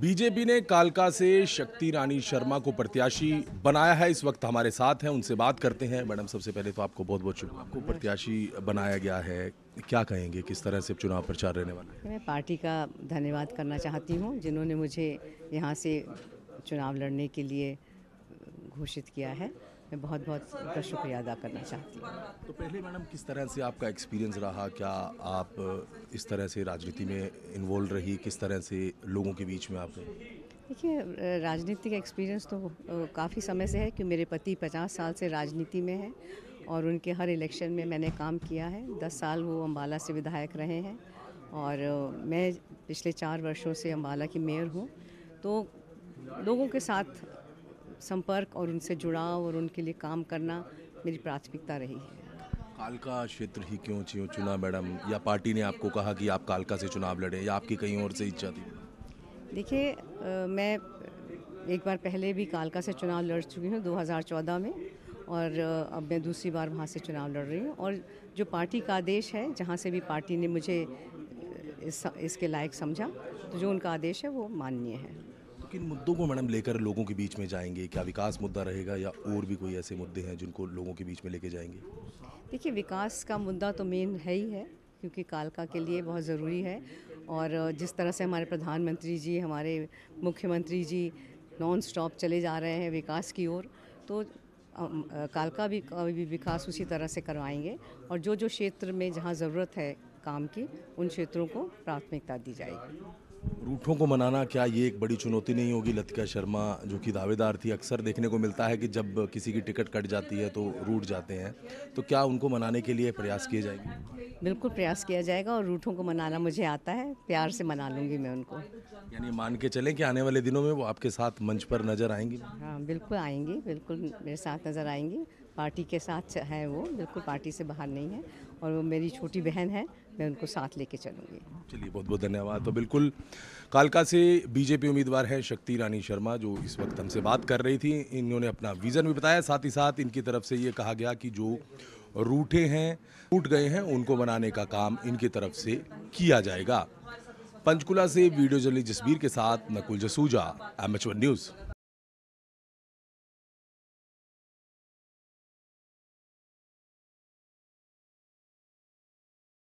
BJP ने कालका से शक्ति रानी शर्मा को प्रत्याशी बनाया है इस वक्त हमारे साथ हैं उनसे बात करते हैं मैडम सबसे पहले तो आपको बहुत बहुत शुक्रिया आपको प्रत्याशी बनाया गया है क्या कहेंगे किस तरह से चुनाव प्रचार रहने वाला है मैं पार्टी का धन्यवाद करना चाहती हूँ जिन्होंने मुझे यहाँ से चुनाव लड़ने के लिए घोषित किया है मैं बहुत बहुत उनका शुक्रिया अदा करना चाहती हूँ तो पहले मैडम किस तरह से आपका एक्सपीरियंस रहा क्या आप इस तरह से राजनीति में इन्वॉल्व रही किस तरह से लोगों के बीच में आप देखिए राजनीति का एक्सपीरियंस तो काफ़ी समय से है कि मेरे पति पचास साल से राजनीति में हैं और उनके हर इलेक्शन में मैंने काम किया है दस साल वो अम्बाला से विधायक रहे हैं और मैं पिछले चार वर्षों से अम्बाला की मेयर हूँ तो लोगों के साथ संपर्क और उनसे जुड़ाव और उनके लिए काम करना मेरी प्राथमिकता रही है कालका क्षेत्र ही क्यों चुना मैडम या पार्टी ने आपको कहा कि आप कालका से चुनाव लड़ें या आपकी कहीं और से इच्छा थी देखिए मैं एक बार पहले भी कालका से चुनाव लड़ चुकी हूँ 2014 में और अब मैं दूसरी बार वहाँ से चुनाव लड़ रही हूँ और जो पार्टी का आदेश है जहाँ से भी पार्टी ने मुझे इस, इसके लायक समझा तो जो उनका आदेश है वो माननीय है तो किन मुद्दों को मैडम लेकर लोगों के बीच में जाएंगे क्या विकास मुद्दा रहेगा या और भी कोई ऐसे मुद्दे हैं जिनको लोगों के बीच में लेके जाएंगे देखिए विकास का मुद्दा तो मेन है ही है क्योंकि कालका के लिए बहुत ज़रूरी है और जिस तरह से हमारे प्रधानमंत्री जी हमारे मुख्यमंत्री जी नॉन स्टॉप चले जा रहे हैं विकास की ओर तो कालका भी विकास उसी तरह से करवाएंगे और जो जो क्षेत्र में जहाँ ज़रूरत है काम की उन क्षेत्रों को प्राथमिकता दी जाएगी रूठों को मनाना क्या ये एक बड़ी चुनौती नहीं होगी लतिका शर्मा जो कि दावेदार थी अक्सर देखने को मिलता है कि जब किसी की टिकट कट जाती है तो रूट जाते हैं तो क्या उनको मनाने के लिए प्रयास किए जाएंगे बिल्कुल प्रयास किया जाएगा और रूठों को मनाना मुझे आता है प्यार से मना लूँगी मैं उनको यानी मान के चलें कि आने वाले दिनों में वो आपके साथ मंच पर नज़र आएंगी हाँ बिल्कुल आएंगी बिल्कुल मेरे साथ नज़र आएंगी पार्टी के साथ है वो बिल्कुल पार्टी से बाहर नहीं है और वो मेरी छोटी बहन है मैं उनको साथ लेके चलूंगी चलिए बहुत बहुत धन्यवाद तो बिल्कुल कालका से बीजेपी उम्मीदवार हैं शक्ति रानी शर्मा जो इस वक्त हमसे बात कर रही थी इन्होंने अपना विज़न भी बताया साथ ही साथ इनकी तरफ से ये कहा गया कि जो रूठे हैं टूट गए हैं उनको बनाने का काम इनकी तरफ से किया जाएगा पंचकुला से वीडियो जर्नलिस्ट जसबीर के साथ नकुल जसूजा एम न्यूज़